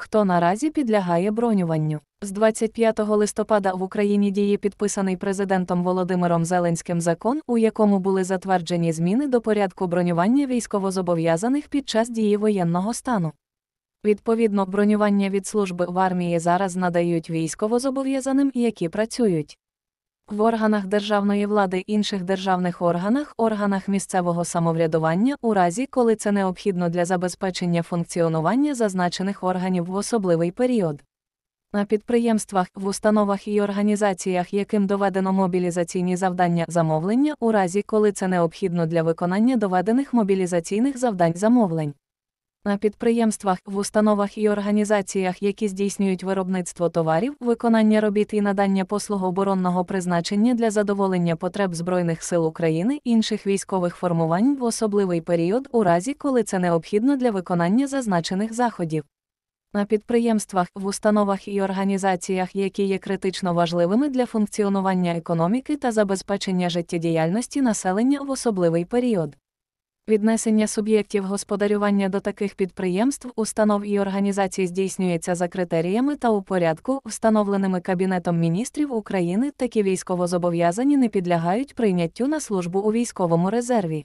хто наразі підлягає бронюванню. З 25 листопада в Україні діє підписаний президентом Володимиром Зеленським закон, у якому були затверджені зміни до порядку бронювання військовозобов'язаних під час дії воєнного стану. Відповідно, бронювання від служби в армії зараз надають військовозобов'язаним, які працюють в органах державної влади, інших державних органах, органах місцевого самоврядування у разі, коли це необхідно для забезпечення функціонування зазначених органів в особливий період. На підприємствах, в установах і організаціях, яким доведено мобілізаційні завдання замовлення, у разі, коли це необхідно для виконання доведених мобілізаційних завдань замовлень. На підприємствах, в установах і організаціях, які здійснюють виробництво товарів, виконання робіт і надання послуг оборонного призначення для задоволення потреб Збройних сил України інших військових формувань в особливий період, у разі, коли це необхідно для виконання зазначених заходів. На підприємствах, в установах і організаціях, які є критично важливими для функціонування економіки та забезпечення життєдіяльності населення в особливий період. Віднесення суб'єктів господарювання до таких підприємств, установ і організацій здійснюється за критеріями та у порядку, встановленими Кабінетом міністрів України, такі військовозобов'язані не підлягають прийняттю на службу у військовому резерві.